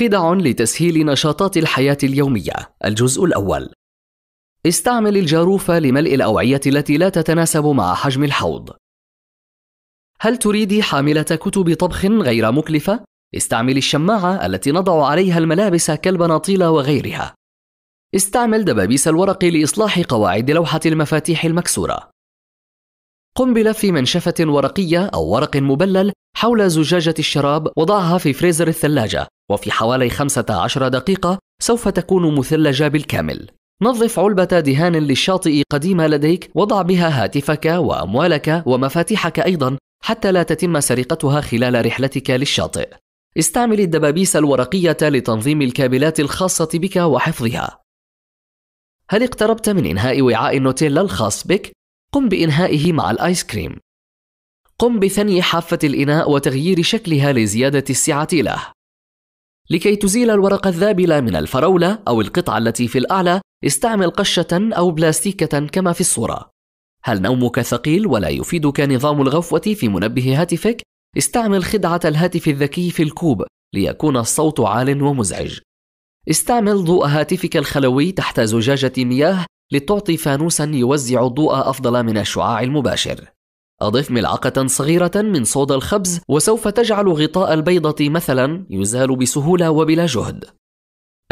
خدع لتسهيل نشاطات الحياة اليومية الجزء الأول استعمل الجاروف لملء الأوعية التي لا تتناسب مع حجم الحوض هل تريد حاملة كتب طبخ غير مكلفة؟ استعمل الشماعة التي نضع عليها الملابس كالبناطيل وغيرها استعمل دبابيس الورق لإصلاح قواعد لوحة المفاتيح المكسورة قم بلف منشفة ورقية أو ورق مبلل حول زجاجة الشراب وضعها في فريزر الثلاجة وفي حوالي 15 دقيقة سوف تكون مثلجة بالكامل نظف علبة دهان للشاطئ قديمة لديك وضع بها هاتفك وأموالك ومفاتيحك أيضا حتى لا تتم سرقتها خلال رحلتك للشاطئ استعمل الدبابيس الورقية لتنظيم الكابلات الخاصة بك وحفظها هل اقتربت من إنهاء وعاء النوتيلا الخاص بك؟ قم بإنهائه مع الآيس كريم قم بثني حافة الإناء وتغيير شكلها لزيادة السعة له. لكي تزيل الورقة الذابلة من الفراولة أو القطعة التي في الأعلى، استعمل قشة أو بلاستيكة كما في الصورة. هل نومك ثقيل ولا يفيدك نظام الغفوة في منبه هاتفك؟ استعمل خدعة الهاتف الذكي في الكوب ليكون الصوت عال ومزعج. استعمل ضوء هاتفك الخلوي تحت زجاجة مياه لتعطي فانوسا يوزع الضوء أفضل من الشعاع المباشر. أضف ملعقة صغيرة من صودا الخبز وسوف تجعل غطاء البيضة مثلا يزال بسهولة وبلا جهد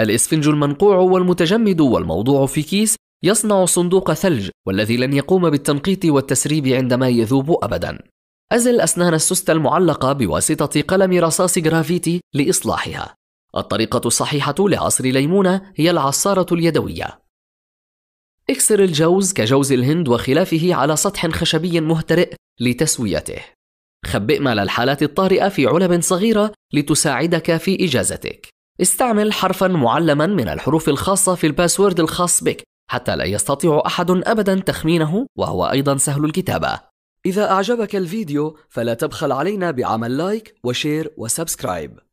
الإسفنج المنقوع والمتجمد والموضوع في كيس يصنع صندوق ثلج والذي لن يقوم بالتنقيط والتسريب عندما يذوب أبدا أزل أسنان السوست المعلقة بواسطة قلم رصاص جرافيتي لإصلاحها الطريقة الصحيحة لعصر ليمونة هي العصارة اليدوية اكسر الجوز كجوز الهند وخلافه على سطح خشبي مهترئ لتسويته. خبئ ما للحالات الطارئة في علب صغيرة لتساعدك في إجازتك. استعمل حرفا معلما من الحروف الخاصة في الباسورد الخاص بك حتى لا يستطيع أحد أبدا تخمينه وهو أيضا سهل الكتابة. إذا أعجبك الفيديو فلا تبخل علينا بعمل لايك وشير وسبسكرايب.